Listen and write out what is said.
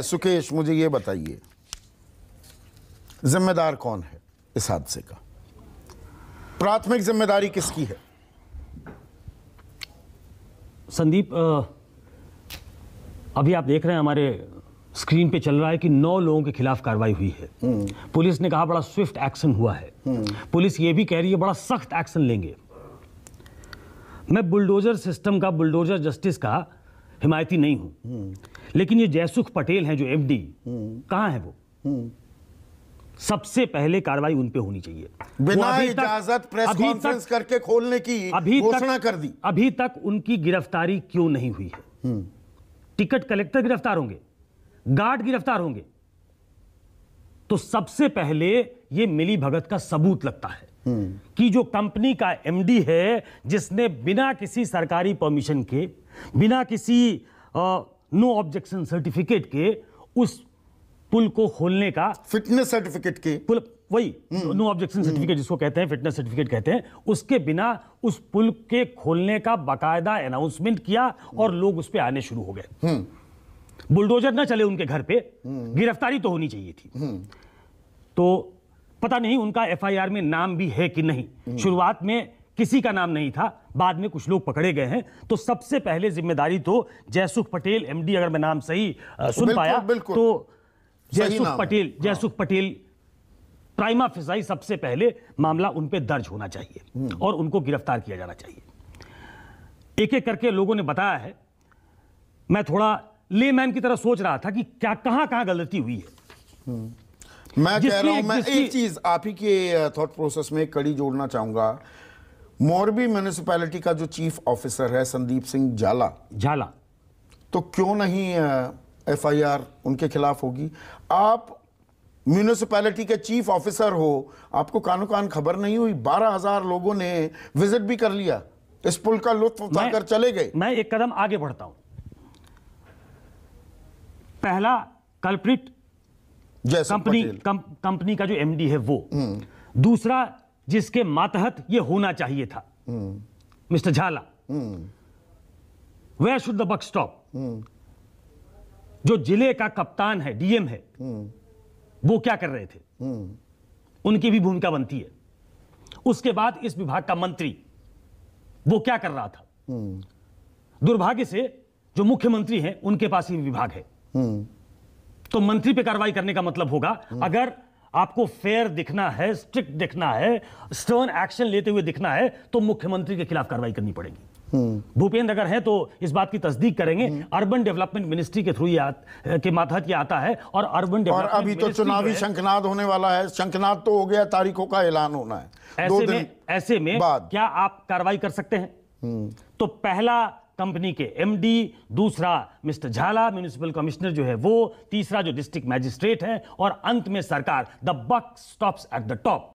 सुकेश मुझे ये बताइए जिम्मेदार कौन है इस हादसे का प्राथमिक जिम्मेदारी किसकी है संदीप अभी आप देख रहे हैं हमारे स्क्रीन पे चल रहा है कि नौ लोगों के खिलाफ कार्रवाई हुई है हम्म। पुलिस ने कहा बड़ा स्विफ्ट एक्शन हुआ है हम्म। पुलिस ये भी कह रही है बड़ा सख्त एक्शन लेंगे मैं बुलडोजर सिस्टम का बुलडोजर जस्टिस का हिमायती नहीं हूं हम्म। लेकिन ये जयसुख पटेल हैं जो एमडी हम्म। कहां है वो हम्म। सबसे पहले कार्रवाई उन पे होनी चाहिए बिना इजाजत प्रेस कॉन्फ्रेंस करके खोलने की अभी घोषणा कर दी अभी तक उनकी गिरफ्तारी क्यों नहीं हुई है हम्म। टिकट कलेक्टर गिरफ्तार होंगे गार्ड गिरफ्तार होंगे तो सबसे पहले यह मिली भगत का सबूत लगता है कि जो कंपनी का एमडी है जिसने बिना किसी सरकारी परमिशन के बिना किसी आ, नो ऑब्जेक्शन सर्टिफिकेट के उस पुल को खोलने का फिटनेस सर्टिफिकेट के पुल वही नो ऑब्जेक्शन सर्टिफिकेट जिसको कहते हैं फिटनेस सर्टिफिकेट कहते हैं उसके बिना उस पुल के खोलने का बाकायदा अनाउंसमेंट किया और हम्म। लोग उस पर आने शुरू हो गए बुलडोजर हम्म। ना चले उनके घर पे हम्म। गिरफ्तारी तो होनी चाहिए थी तो पता नहीं उनका एफआईआर में नाम भी है कि नहीं शुरुआत में किसी का नाम नहीं था बाद में कुछ लोग पकड़े गए हैं तो सबसे पहले जिम्मेदारी तो जयसुख पटेल एमडी अगर मैं नाम सही आ, सुन पाया तो जयसुख पटेल हाँ। जयसुख पटेल प्राइमा फिजाई सबसे पहले मामला उन पर दर्ज होना चाहिए हम्म। और उनको गिरफ्तार किया जाना चाहिए एक एक करके लोगों ने बताया है मैं थोड़ा ले मैन की तरह सोच रहा था कि क्या कहां कहां गलती हुई है हम्म। मैं कह रहा हूं मैं एक चीज आप ही के थॉट प्रोसेस में कड़ी जोड़ना चाहूंगा मोरबी म्यूनिसपैलिटी का जो चीफ ऑफिसर है संदीप सिंह झाला झाला तो क्यों नहीं एफआईआर उनके खिलाफ होगी आप म्यूनिसपैलिटी के चीफ ऑफिसर हो आपको कानो कान खबर नहीं हुई बारह हजार लोगों ने विजिट भी कर लिया इस पुल का लुत्फ उठाकर चले गए मैं एक कदम आगे बढ़ता हूं पहला कल्प्रिट कंपनी कंपनी का जो एमडी है वो हम्म। दूसरा जिसके मातहत ये होना चाहिए था हम्म। Mister Jhala where should the buck stop जो जिले का कप्तान है डीएम है हम्म। वो क्या कर रहे थे हम्म। उनकी भी भूमिका बनती है उसके बाद इस विभाग का मंत्री वो क्या कर रहा था दुर्भाग्य से जो मुख्यमंत्री हैं उनके पास ही विभाग है तो मंत्री पे कार्रवाई करने का मतलब होगा अगर आपको फेयर दिखना है स्ट्रिक्ट दिखना है स्टर्न एक्शन लेते हुए दिखना है तो मुख्यमंत्री के खिलाफ कार्रवाई करनी पड़ेगी हम्म। भूपेंद्र अगर है तो इस बात की तस्दीक करेंगे अर्बन डेवलपमेंट मिनिस्ट्री के थ्रू के मातहत ये आता है और अर्बन और अभी तो चुनावी शंखनाद होने वाला है शंखनाद तो हो गया तारीखों का ऐलान होना है ऐसे में ऐसे में क्या आप कार्रवाई कर सकते हैं हम्म। तो पहला कंपनी के एमडी दूसरा मिस्टर झाला म्यूनिसिपल कमिश्नर जो है वो तीसरा जो डिस्ट्रिक्ट मैजिस्ट्रेट है और अंत में सरकार the buck stops at the top